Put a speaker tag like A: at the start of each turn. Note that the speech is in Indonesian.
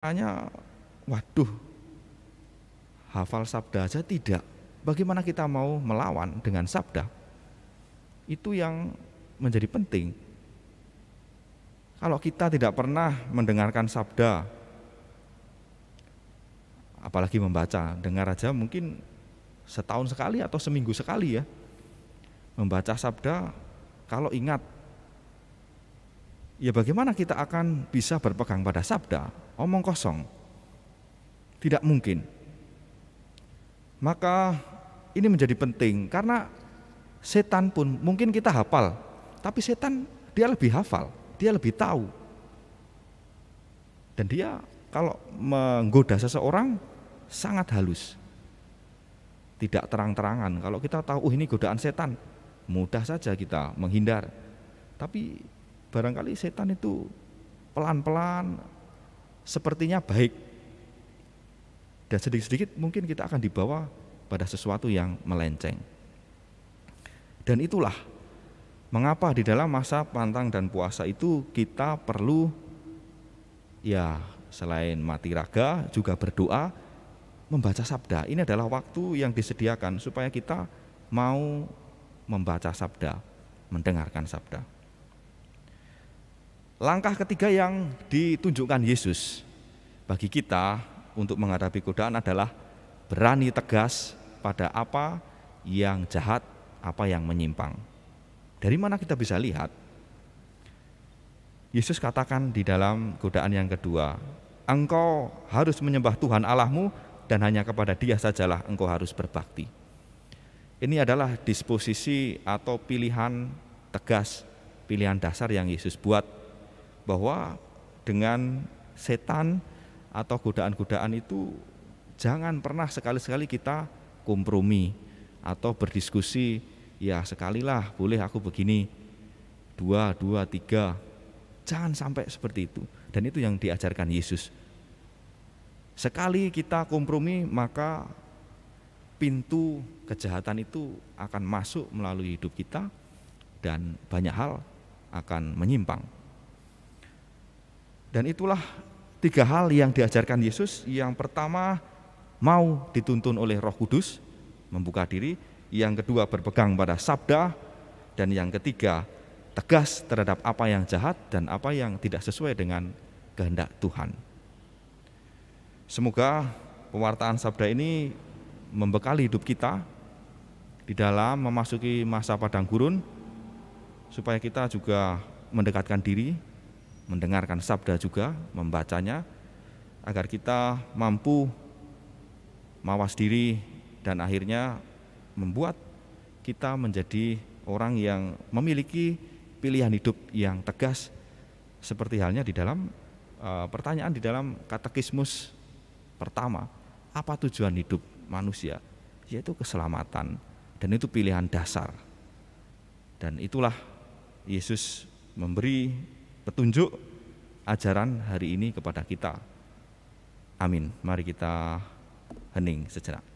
A: Hanya, waduh, hafal sabda aja tidak. Bagaimana kita mau melawan dengan sabda? Itu yang menjadi penting. Kalau kita tidak pernah mendengarkan sabda, apalagi membaca, dengar aja mungkin setahun sekali atau seminggu sekali ya. Membaca sabda, kalau ingat, ya bagaimana kita akan bisa berpegang pada sabda? omong kosong. Tidak mungkin. Maka ini menjadi penting karena setan pun mungkin kita hafal, tapi setan dia lebih hafal, dia lebih tahu. Dan dia kalau menggoda seseorang sangat halus. Tidak terang-terangan. Kalau kita tahu oh ini godaan setan, mudah saja kita menghindar. Tapi barangkali setan itu pelan-pelan sepertinya baik. Dan sedikit-sedikit mungkin kita akan dibawa pada sesuatu yang melenceng. Dan itulah mengapa di dalam masa pantang dan puasa itu kita perlu ya selain mati raga juga berdoa membaca sabda. Ini adalah waktu yang disediakan supaya kita mau membaca sabda, mendengarkan sabda. Langkah ketiga yang ditunjukkan Yesus bagi kita untuk menghadapi godaan adalah berani tegas pada apa yang jahat, apa yang menyimpang. Dari mana kita bisa lihat? Yesus katakan di dalam godaan yang kedua, engkau harus menyembah Tuhan Allahmu dan hanya kepada Dia sajalah engkau harus berbakti. Ini adalah disposisi atau pilihan tegas, pilihan dasar yang Yesus buat bahwa dengan setan atau godaan-godaan itu jangan pernah sekali-sekali kita kompromi atau berdiskusi ya sekalilah boleh aku begini dua dua tiga jangan sampai seperti itu dan itu yang diajarkan Yesus sekali kita kompromi maka pintu kejahatan itu akan masuk melalui hidup kita dan banyak hal akan menyimpang dan itulah tiga hal yang diajarkan Yesus. Yang pertama, mau dituntun oleh Roh Kudus, membuka diri. Yang kedua, berpegang pada sabda. Dan yang ketiga, tegas terhadap apa yang jahat dan apa yang tidak sesuai dengan kehendak Tuhan. Semoga pewartaan sabda ini membekali hidup kita di dalam memasuki masa padang gurun supaya kita juga mendekatkan diri mendengarkan sabda juga, membacanya, agar kita mampu mawas diri dan akhirnya membuat kita menjadi orang yang memiliki pilihan hidup yang tegas seperti halnya di dalam e, pertanyaan di dalam katekismus pertama apa tujuan hidup manusia yaitu keselamatan dan itu pilihan dasar dan itulah Yesus memberi petunjuk ajaran hari ini kepada kita. Amin. Mari kita hening sejenak.